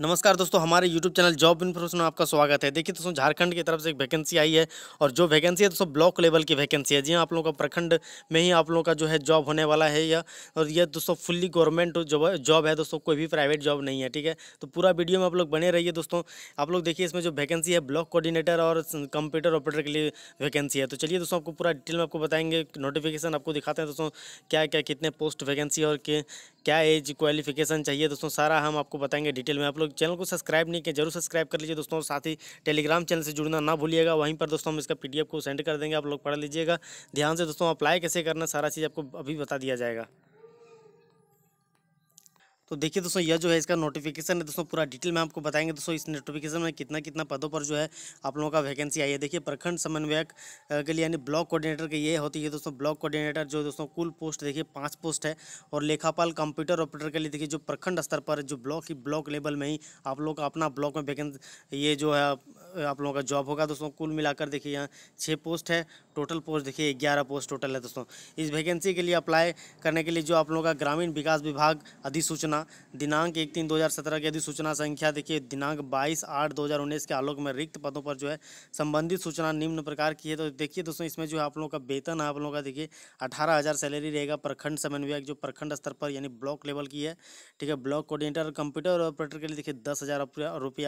नमस्कार दोस्तों हमारे YouTube चैनल जॉब इन्फॉर्मेशन में आपका स्वागत है देखिए दोस्तों झारखंड की तरफ से एक वैकेंसी आई है और जो वैकेंसी है दोस्तों ब्लॉक लेवल की वैकेंसी है जी हाँ, आप लोगों का प्रखंड में ही आप लोगों का जो है जॉब होने वाला है या और यह दोस्तों फुल्ली गवर्नमेंट जॉब है दोस्तों कोई भी प्राइवेट जॉब नहीं है ठीक है तो पूरा वीडियो में आप लोग बने रहिए दोस्तों आप लोग देखिए इसमें जो वैकेंसी है ब्लॉक कोऑर्डिनेटर और कंप्यूटर ऑपरेटर के लिए वैकेंसी है तो चलिए दोस्तों आपको पूरा डिटेल में आपको बताएंगे नोटिफिकेशन आपको दिखाते हैं दोस्तों क्या क्या कितने पोस्ट वैकेंसी और क्या एज क्वालिफिकेशन चाहिए दोस्तों सारा हम आपको बताएंगे डिटेल में आप लोग चैनल को सब्सक्राइब नहीं किया जरूर सब्सक्राइब कर लीजिए दोस्तों साथ ही टेलीग्राम चैनल से जुड़ना ना भूलिएगा वहीं पर दोस्तों हम इसका पीडीएफ को सेंड कर देंगे आप लोग पढ़ लीजिएगा ध्यान से दोस्तों अप्लाई कैसे करना सारा चीज़ आपको अभी बता दिया जाएगा तो देखिए दोस्तों यह जो है इसका नोटिफिकेशन है दोस्तों पूरा डिटेल में आपको बताएंगे दोस्तों इस नोटिफिकेशन में कितना कितना पदों पर जो है आप लोगों का वैकेंसी आई है देखिए प्रखंड समन्वयक के लिए यानी ब्लॉक कोऑर्डिनेटर की ये होती है दोस्तों ब्लॉक कोऑर्डिनेटर जो दोस्तों कुल पोस्ट देखिए पाँच पोस्ट है और लेखापाल कंप्यूटर ऑपरेटर के लिए देखिए जो प्रखंड स्तर पर जो ब्लॉक ही ब्लॉक लेवल में ही आप लोग का अपना ब्लॉक में वैकेंसी ये जो है आप लोगों का जॉब होगा दोस्तों कुल मिलाकर देखिए यहाँ छः पोस्ट है टोटल पोस्ट देखिए ग्यारह पोस्ट टोटल है दोस्तों इस वैकेंसी के लिए अप्लाई करने के लिए जो आप लोगों का ग्रामीण विकास विभाग अधिसूचना दिनांक एक तीन दो हज़ार सत्रह की अधिसूचना संख्या देखिए दिनांक बाईस आठ दो हज़ार उन्नीस के आलोक में रिक्त पदों पर जो है संबंधित सूचना निम्न प्रकार की है तो देखिए दोस्तों इसमें जो है आप लोगों का वेतन है आप लोगों का देखिए अठारह हज़ार सैलरी रहेगा प्रखंड समन्वयक जो प्रखंड स्तर पर यानी ब्लॉक लेवल की है ठीक है ब्लॉक कोऑर्डिनेटर कंप्यूटर ऑपरेटर के लिए देखिए दस हज़ार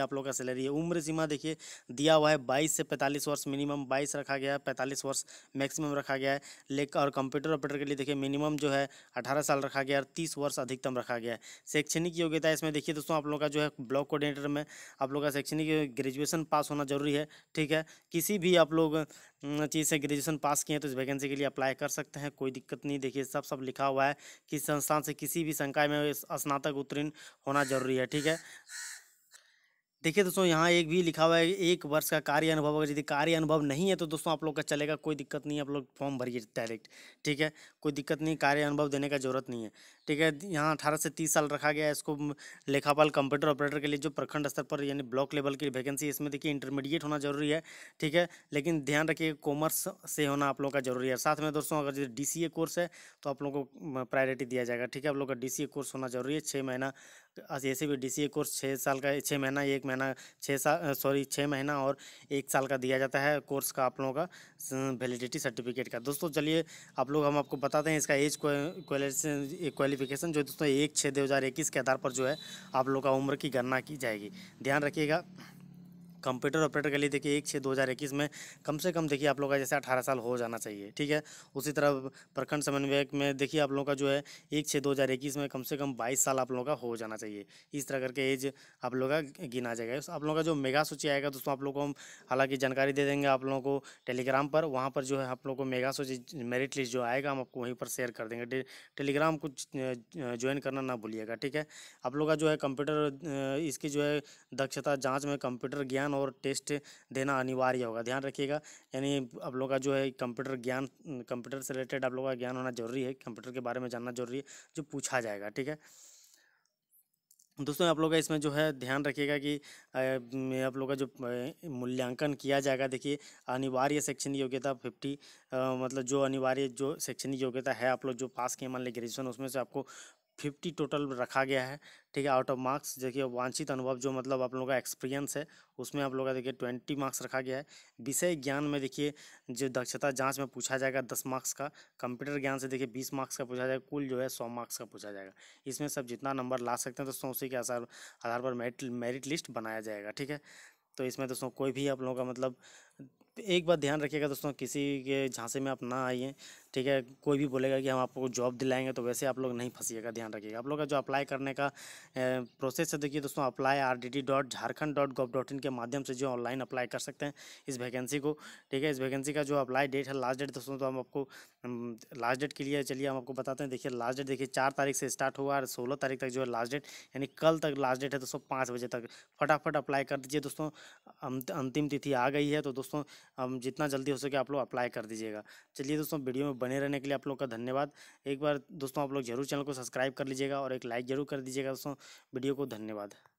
आप लोग का सैलरी है उम्र सीमा देखिए दिया हुआ है बाईस से पैंतालीस वर्ष मिनिमम बाईस रखा गया है पैंतालीस वर्ष वर्ष मैक्सिमम रखा गया है लेकिन और कंप्यूटर ऑपरेटर के लिए देखिए मिनिमम जो है अठारह साल रखा गया और तीस वर्ष अधिकतम रखा गया है शैक्षणिक योग्यता इसमें देखिए दोस्तों आप लोग का जो है ब्लॉक कोऑर्डिनेटर में आप लोग का शैक्षणिक ग्रेजुएशन पास होना जरूरी है ठीक है किसी भी आप लोग चीज़ से ग्रेजुएशन पास किए हैं तो इस वैकेंसी के लिए अप्लाई कर सकते हैं कोई दिक्कत नहीं देखिए सब सब लिखा हुआ है कि संस्थान से किसी भी संकाय में स्नातक उत्तीर्ण होना जरूरी है ठीक है देखिए दोस्तों यहाँ एक भी लिखा हुआ है एक वर्ष का कार्य अनुभव अगर यदि कार्य अनुभव नहीं है तो दोस्तों आप लोग का चलेगा कोई दिक्कत नहीं आप लोग फॉर्म भरिए डायरेक्ट ठीक है कोई दिक्कत नहीं कार्य अनुभव देने का जरूरत नहीं है ठीक है यहाँ अठारह से तीस साल रखा गया है इसको लेखापाल कंप्यूटर ऑपरेटर के लिए जो प्रखंड स्तर पर यानी ब्लॉक लेवल की वैकेंसी इसमें देखिए इंटरमीडिएट होना जरूरी है ठीक है लेकिन ध्यान रखिए कॉमर्स से होना आप लोग का जरूरी है साथ में दोस्तों अगर डी कोर्स है तो आप लोग को प्रायोरिटी दिया जाएगा ठीक है आप लोग का डी कोर्स होना जरूरी है छः महीना डी भी ए कोर्स छः साल का छः महीना एक महीना छः साल सॉरी छः महीना और एक साल का दिया जाता है कोर्स का आप लोगों का वैलिडिटी सर्टिफिकेट का दोस्तों चलिए आप लोग हम आपको बताते हैं इसका एज क्वालिफिकेशन जो दोस्तों एक छः दो हज़ार इक्कीस के आधार पर जो है आप लोग का उम्र की गणना की जाएगी ध्यान रखिएगा कंप्यूटर ऑपरेटर के लिए देखिए एक छः दो हज़ार इक्कीस में कम से कम देखिए आप लोग का जैसे अठारह साल हो जाना चाहिए ठीक है उसी तरह प्रखंड समन्वयक में देखिए आप लोगों का जो है एक छः दो हज़ार इक्कीस में कम से कम बाईस साल आप लोगों का हो जाना चाहिए इस तरह करके एज आप लोग का गिना जाएगा आप लोगों का जो मेगा सूची आएगा दोस्तों आप लोग को हम हालाँकि जानकारी दे देंगे आप लोगों को टेलीग्राम पर वहाँ पर जो है आप लोग को मेगा सूची मेरिट लिस्ट जो आएगा हम आपको वहीं पर शेयर कर देंगे टेलीग्राम को ज्वाइन करना ना भूलिएगा ठीक है आप लोग का जो है कंप्यूटर इसकी जो है दक्षता जाँच में कंप्यूटर ज्ञान ज्ञान और टेस्ट देना अनिवार्य होगा ध्यान रखिएगा यानी आप लोग का जो है कंप्यूटर ज्ञान कंप्यूटर से रिलेटेड आप लोगों का ज्ञान होना जरूरी है कंप्यूटर के बारे में जानना जरूरी है जो पूछा जाएगा ठीक है दोस्तों आप लोग का इसमें जो है ध्यान रखिएगा कि आप लोग का जो मूल्यांकन किया जाएगा देखिए अनिवार्य शैक्षणिक योग्यता फिफ्टी मतलब जो अनिवार्य जो शैक्षणिक योग्यता है आप लोग जो पास किए मान लें ग्रेजुएशन उसमें से आपको फिफ्टी टोटल रखा गया है ठीक है आउट ऑफ मार्क्स देखिए वांछित अनुभव जो मतलब आप लोगों का एक्सपीरियंस है उसमें आप लोगों का देखिए ट्वेंटी मार्क्स रखा गया है विषय ज्ञान में देखिए जो दक्षता जांच में पूछा जाएगा दस मार्क्स का कंप्यूटर ज्ञान से देखिए बीस मार्क्स का पूछा जाएगा कुल जो है सौ मार्क्स का पूछा जाएगा इसमें सब जितना नंबर ला सकते हैं दोस्तों उसी के आधार आधार पर मेरिट मेरिट लिस्ट बनाया जाएगा ठीक है तो इसमें दोस्तों कोई भी आप लोगों का मतलब एक बात ध्यान रखिएगा दोस्तों किसी के झांसे में आप ना आइए ठीक है कोई भी बोलेगा कि हम आपको जॉब दिलाएंगे तो वैसे आप लोग नहीं फंसीएगा ध्यान रखिएगा आप लोग का जो अप्लाई करने का प्रोसेस है देखिए दोस्तों apply R D D dot Jharkhand dot gov dot in के माध्यम से जो ऑनलाइन अप्लाई कर सकते हैं इस वैकेंसी को ठीक है इस वैकेंसी का जो अप्लाई डेट है लास्ट डेट दोस्तों तो हम आपको लास्ट डेट के लिए चलिए हम आपको बताते हैं देखिए लास्ट डेट देखिए चार तारीख से स्टार्ट हुआ और सोलह तारीख तक जो है लास्ट डेट यानी कल तक लास्ट डेट है दोस्तों पाँच बजे तक फटाफट अप्लाई कर दीजिए दोस्तों अंतिम तिथि आ गई है तो दोस्तों हम जितना जल्दी हो सके आप लोग अप्लाई कर दीजिएगा चलिए दोस्तों वीडियो में बने रहने के लिए आप लोग का धन्यवाद एक बार दोस्तों आप लोग जरूर चैनल को सब्सक्राइब कर लीजिएगा और एक लाइक जरूर कर दीजिएगा दोस्तों वीडियो को धन्यवाद